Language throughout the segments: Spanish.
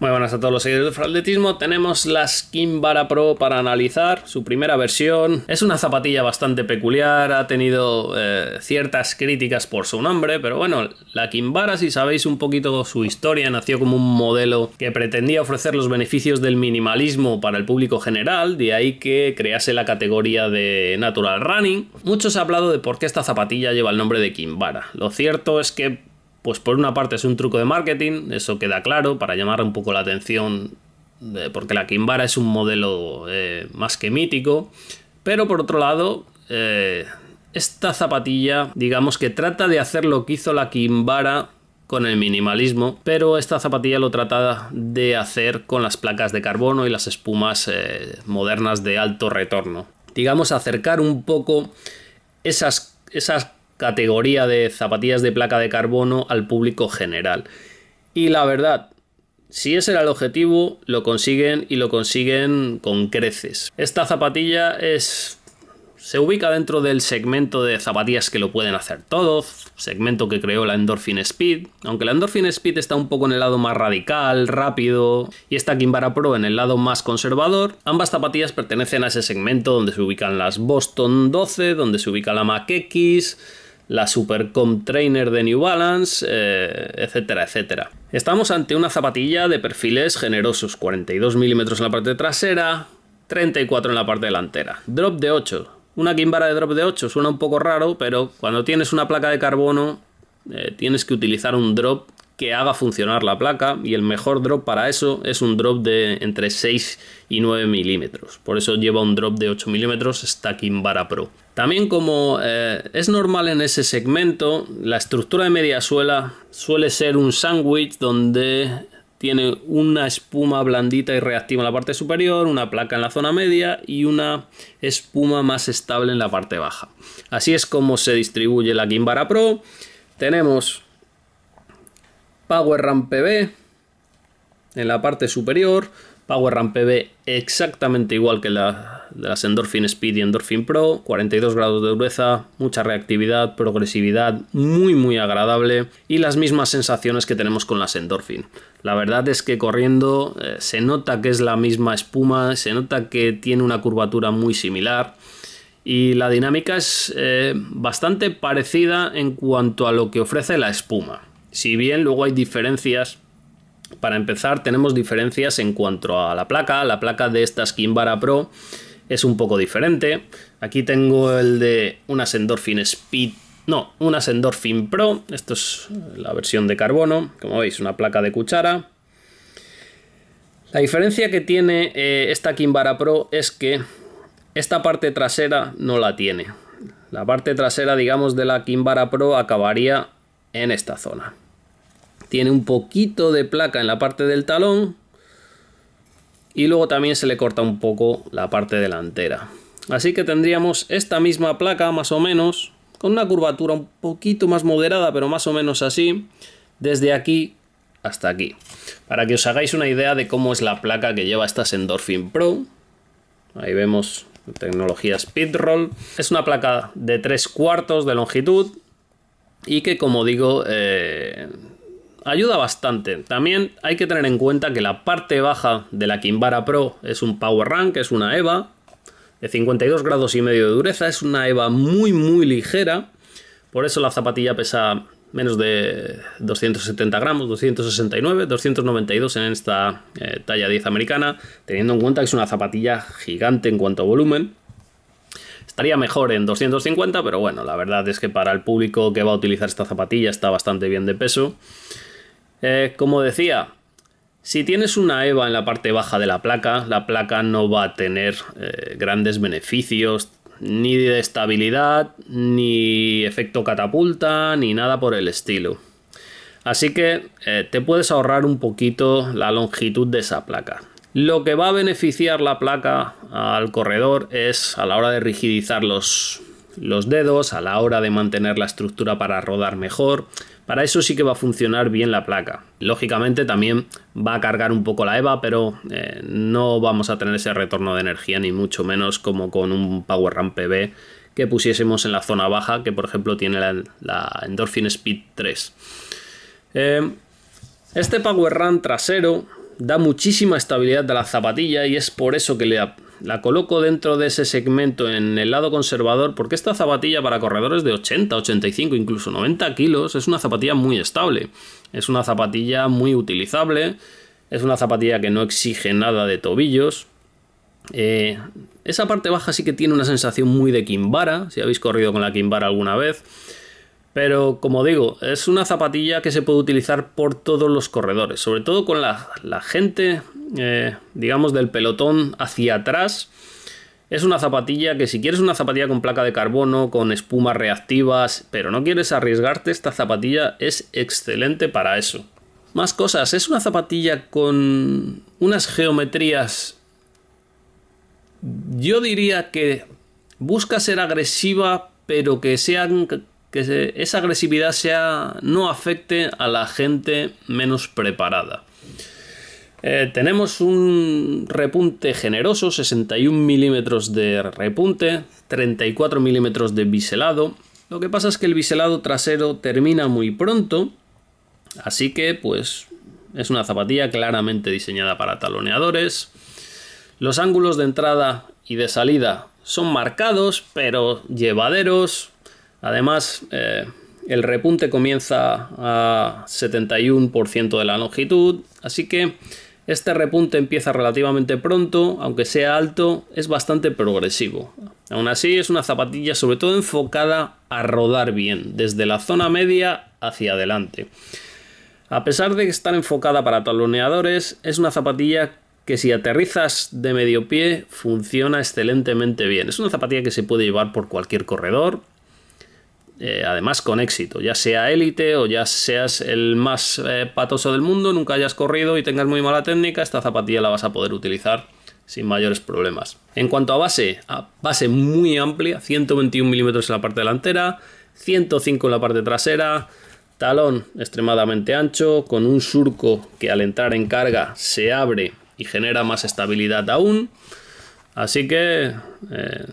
Muy buenas a todos los seguidores del Fraldetismo. Tenemos la Kimbara Pro para analizar su primera versión. Es una zapatilla bastante peculiar, ha tenido eh, ciertas críticas por su nombre, pero bueno, la Kimbara, si sabéis un poquito su historia, nació como un modelo que pretendía ofrecer los beneficios del minimalismo para el público general, de ahí que crease la categoría de Natural Running. Muchos ha hablado de por qué esta zapatilla lleva el nombre de Kimbara. Lo cierto es que pues por una parte es un truco de marketing, eso queda claro, para llamar un poco la atención, porque la Kimbara es un modelo eh, más que mítico, pero por otro lado, eh, esta zapatilla, digamos que trata de hacer lo que hizo la Kimbara con el minimalismo, pero esta zapatilla lo trata de hacer con las placas de carbono y las espumas eh, modernas de alto retorno. Digamos, acercar un poco esas, esas categoría de zapatillas de placa de carbono al público general. Y la verdad, si ese era el objetivo, lo consiguen y lo consiguen con creces. Esta zapatilla es se ubica dentro del segmento de zapatillas que lo pueden hacer todos, segmento que creó la Endorphin Speed, aunque la Endorphin Speed está un poco en el lado más radical, rápido, y esta Kimbara Pro en el lado más conservador, ambas zapatillas pertenecen a ese segmento donde se ubican las Boston 12, donde se ubica la Mac X, la supercom Trainer de New Balance, eh, etcétera, etcétera. Estamos ante una zapatilla de perfiles generosos, 42 milímetros en la parte trasera, 34 en la parte delantera. Drop de 8. Una Kimbara de drop de 8 suena un poco raro, pero cuando tienes una placa de carbono eh, tienes que utilizar un drop que haga funcionar la placa y el mejor drop para eso es un drop de entre 6 y 9 milímetros. Por eso lleva un drop de 8 milímetros esta kimbara Pro. También como eh, es normal en ese segmento, la estructura de media suela suele ser un sándwich donde tiene una espuma blandita y reactiva en la parte superior, una placa en la zona media y una espuma más estable en la parte baja. Así es como se distribuye la kimbara Pro. Tenemos Power RAM PB en la parte superior, Power RAM PB exactamente igual que la, de las Endorphin Speed y Endorphin Pro, 42 grados de dureza, mucha reactividad, progresividad, muy muy agradable y las mismas sensaciones que tenemos con las Endorphin. La verdad es que corriendo eh, se nota que es la misma espuma, se nota que tiene una curvatura muy similar y la dinámica es eh, bastante parecida en cuanto a lo que ofrece la espuma. Si bien luego hay diferencias, para empezar tenemos diferencias en cuanto a la placa, la placa de esta Kimbara Pro es un poco diferente. Aquí tengo el de unas Endorphin Speed, no, unas Endorphin Pro, esto es la versión de carbono, como veis, una placa de cuchara. La diferencia que tiene eh, esta Kimbara Pro es que esta parte trasera no la tiene. La parte trasera, digamos, de la Kimbara Pro acabaría en esta zona. Tiene un poquito de placa en la parte del talón y luego también se le corta un poco la parte delantera. Así que tendríamos esta misma placa más o menos, con una curvatura un poquito más moderada, pero más o menos así, desde aquí hasta aquí. Para que os hagáis una idea de cómo es la placa que lleva estas Endorphin Pro. Ahí vemos tecnología Speedroll. Es una placa de tres cuartos de longitud, y que como digo eh, ayuda bastante. También hay que tener en cuenta que la parte baja de la Kimbara Pro es un Power Rank, es una EVA de 52 grados y medio de dureza, es una EVA muy muy ligera, por eso la zapatilla pesa menos de 270 gramos, 269, 292 en esta eh, talla 10 americana, teniendo en cuenta que es una zapatilla gigante en cuanto a volumen. Estaría mejor en 250, pero bueno, la verdad es que para el público que va a utilizar esta zapatilla está bastante bien de peso. Eh, como decía, si tienes una EVA en la parte baja de la placa, la placa no va a tener eh, grandes beneficios, ni de estabilidad, ni efecto catapulta, ni nada por el estilo. Así que eh, te puedes ahorrar un poquito la longitud de esa placa. Lo que va a beneficiar la placa al corredor es a la hora de rigidizar los, dedos, a la hora de mantener la estructura para rodar mejor. Para eso sí que va a funcionar bien la placa. Lógicamente también va a cargar un poco la EVA, pero eh, no vamos a tener ese retorno de energía ni mucho menos como con un Power Ramp PB que pusiésemos en la zona baja, que por ejemplo tiene la, Endorphin Speed 3. Eh, este Power Run trasero da muchísima estabilidad a la zapatilla y es por eso que le, la coloco dentro de ese segmento en el lado conservador porque esta zapatilla para corredores de 80, 85, incluso 90 kilos es una zapatilla muy estable. Es una zapatilla muy utilizable, es una zapatilla que no exige nada de tobillos. Eh, esa parte baja sí que tiene una sensación muy de Kimbara, si habéis corrido con la Kimbara alguna vez. Pero como digo, es una zapatilla que se puede utilizar por todos los corredores, sobre todo con la, gente, eh, digamos, del pelotón hacia atrás. Es una zapatilla que si quieres una zapatilla con placa de carbono, con espumas reactivas, pero no quieres arriesgarte, esta zapatilla es excelente para eso. Más cosas, es una zapatilla con unas geometrías... Yo diría que busca ser agresiva, pero que sean que esa agresividad sea, no afecte a la gente menos preparada. Eh, tenemos un repunte generoso, 61 milímetros de repunte, 34 milímetros de biselado. Lo que pasa es que el biselado trasero termina muy pronto, así que pues es una zapatilla claramente diseñada para taloneadores. Los ángulos de entrada y de salida son marcados, pero llevaderos, Además, eh, el repunte comienza a 71% de la longitud, así que este repunte empieza relativamente pronto, aunque sea alto, es bastante progresivo. Aún así, es una zapatilla sobre todo enfocada a rodar bien, desde la zona media hacia adelante. A pesar de que estar enfocada para taloneadores, es una zapatilla que si aterrizas de medio pie funciona excelentemente bien. Es una zapatilla que se puede llevar por cualquier corredor, eh, además con éxito, ya sea élite o ya seas el más eh, patoso del mundo, nunca hayas corrido y tengas muy mala técnica, esta zapatilla la vas a poder utilizar sin mayores problemas. En cuanto a base, a base muy amplia, 121 milímetros en la parte delantera, 105 en la parte trasera, talón extremadamente ancho, con un surco que al entrar en carga se abre y genera más estabilidad aún. Así que eh,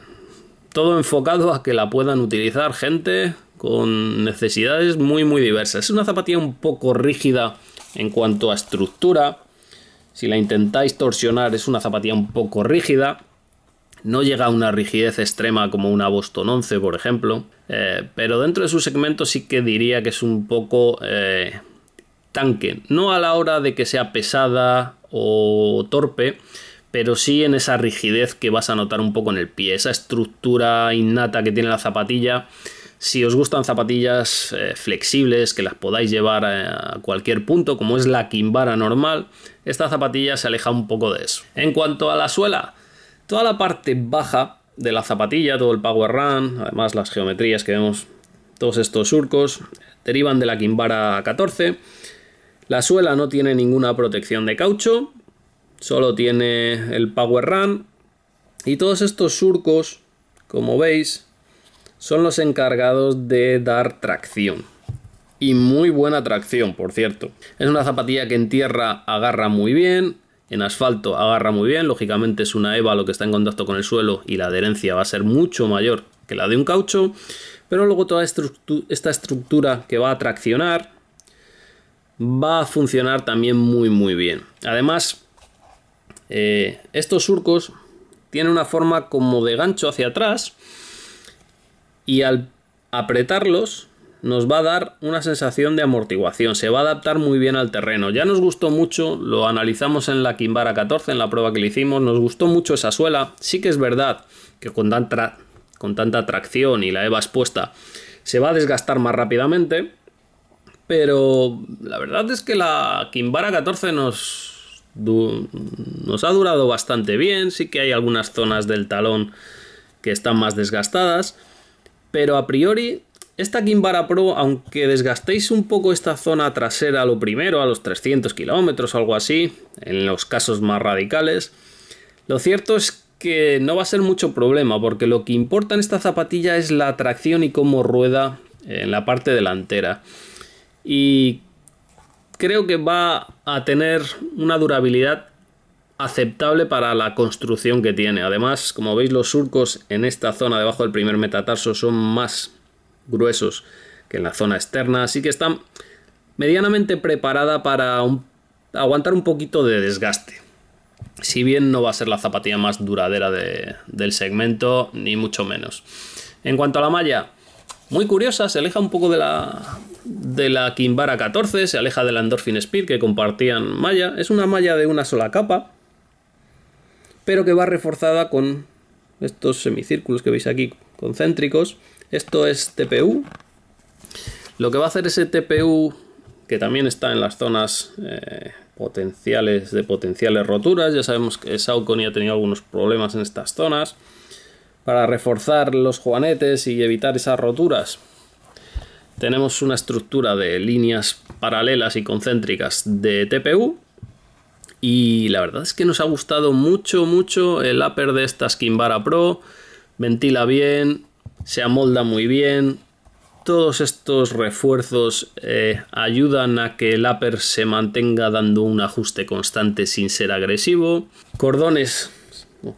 todo enfocado a que la puedan utilizar gente con necesidades muy muy diversas. Es una zapatilla un poco rígida en cuanto a estructura. Si la intentáis torsionar es una zapatilla un poco rígida. No llega a una rigidez extrema como una Boston 11, por ejemplo. Eh, pero dentro de su segmento sí que diría que es un poco eh, tanque. No a la hora de que sea pesada o torpe, pero sí en esa rigidez que vas a notar un poco en el pie, esa estructura innata que tiene la zapatilla. Si os gustan zapatillas eh, flexibles, que las podáis llevar eh, a cualquier punto, como es la Kimbara normal, esta zapatilla se aleja un poco de eso. En cuanto a la suela, toda la parte baja de la zapatilla, todo el power run, además las geometrías que vemos, todos estos surcos, derivan de la Kimbara 14. La suela no tiene ninguna protección de caucho, solo tiene el Power run y todos estos surcos, como veis, son los encargados de dar tracción. Y muy buena tracción, por cierto. Es una zapatilla que en tierra agarra muy bien, en asfalto agarra muy bien, lógicamente es una EVA lo que está en contacto con el suelo y la adherencia va a ser mucho mayor que la de un caucho, pero luego toda esta estructura que va a traccionar va a funcionar también muy muy bien. Además, eh, estos surcos tienen una forma como de gancho hacia atrás y al apretarlos nos va a dar una sensación de amortiguación, se va a adaptar muy bien al terreno. Ya nos gustó mucho, lo analizamos en la Kimbara 14, en la prueba que le hicimos, nos gustó mucho esa suela. Sí que es verdad que con tanta, con tanta tracción y la EVA expuesta se va a desgastar más rápidamente, pero la verdad es que la Kimbara 14 nos, nos ha durado bastante bien, sí que hay algunas zonas del talón que están más desgastadas, pero a priori esta Kimbara Pro, aunque desgastéis un poco esta zona trasera lo primero, a los 300 kilómetros o algo así, en los casos más radicales, lo cierto es que no va a ser mucho problema, porque lo que importa en esta zapatilla es la tracción y cómo rueda en la parte delantera. Y creo que va a tener una durabilidad aceptable para la construcción que tiene. Además, como veis, los surcos en esta zona debajo del primer metatarso son más gruesos que en la zona externa, así que está medianamente preparada para aguantar un poquito de desgaste. Si bien no va a ser la zapatilla más duradera del segmento, ni mucho menos. En cuanto a la malla, muy curiosa, se aleja un poco de la, de la Kimbara 14, se aleja de la Endorphin Speed que compartían malla. Es una malla de una sola capa, pero que va reforzada con estos semicírculos que veis aquí, concéntricos. Esto es TPU. Lo que va a hacer ese TPU, que también está en las zonas eh, potenciales de potenciales roturas, ya sabemos que Saucony ha tenido algunos problemas en estas zonas para reforzar los juanetes y evitar esas roturas. Tenemos una estructura de líneas paralelas y concéntricas de TPU y la verdad es que nos ha gustado mucho, mucho el upper de esta Skimbara Pro. Ventila bien, se amolda muy bien. Todos estos refuerzos eh, ayudan a que el upper se mantenga dando un ajuste constante sin ser agresivo. Cordones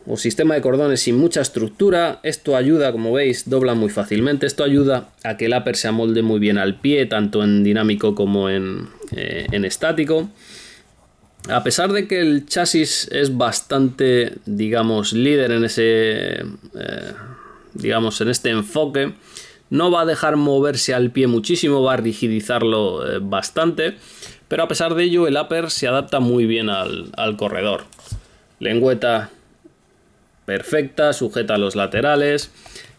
o sistema de cordones sin mucha estructura. Esto ayuda, como veis, dobla muy fácilmente. Esto ayuda a que el upper se amolde muy bien al pie, tanto en dinámico como en, eh, estático. A pesar de que el chasis es bastante, digamos, líder en ese, eh, digamos, en este enfoque, no va a dejar moverse al pie muchísimo, va a rigidizarlo eh, bastante, pero a pesar de ello el upper se adapta muy bien al, al corredor. Lengüeta perfecta, sujeta los laterales.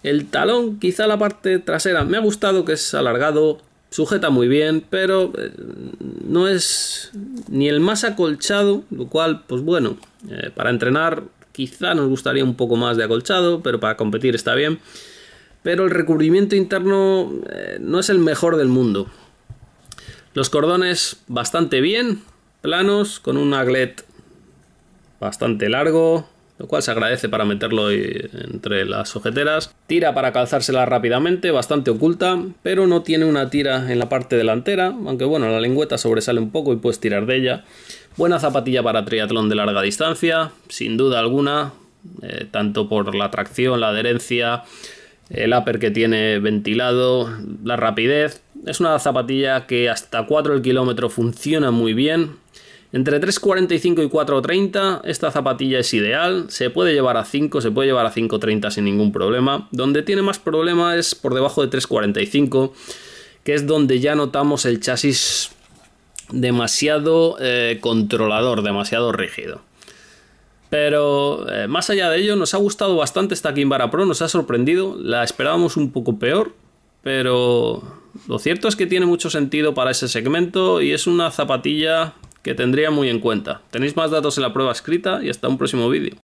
El talón, quizá la parte trasera, me ha gustado que es alargado, sujeta muy bien, pero eh, no es ni el más acolchado, lo cual, pues bueno, eh, para entrenar quizá nos gustaría un poco más de acolchado, pero para competir está bien. Pero el recubrimiento interno eh, no es el mejor del mundo. Los cordones bastante bien, planos, con un aglet bastante largo, lo cual se agradece para meterlo entre las ojeteras. Tira para calzársela rápidamente, bastante oculta, pero no tiene una tira en la parte delantera, aunque bueno, la lengüeta sobresale un poco y puedes tirar de ella. Buena zapatilla para triatlón de larga distancia, sin duda alguna, eh, tanto por la tracción, la adherencia, el upper que tiene ventilado, la rapidez. Es una zapatilla que hasta 4 el kilómetro funciona muy bien entre 3.45 y 4.30 esta zapatilla es ideal, se puede llevar a 5, se puede llevar a 5.30 sin ningún problema. Donde tiene más problema es por debajo de 3.45, que es donde ya notamos el chasis demasiado eh, controlador, demasiado rígido. Pero eh, más allá de ello, nos ha gustado bastante esta Kimbara Pro, nos ha sorprendido, la esperábamos un poco peor, pero lo cierto es que tiene mucho sentido para ese segmento y es una zapatilla que tendría muy en cuenta. Tenéis más datos en la prueba escrita y hasta un próximo vídeo.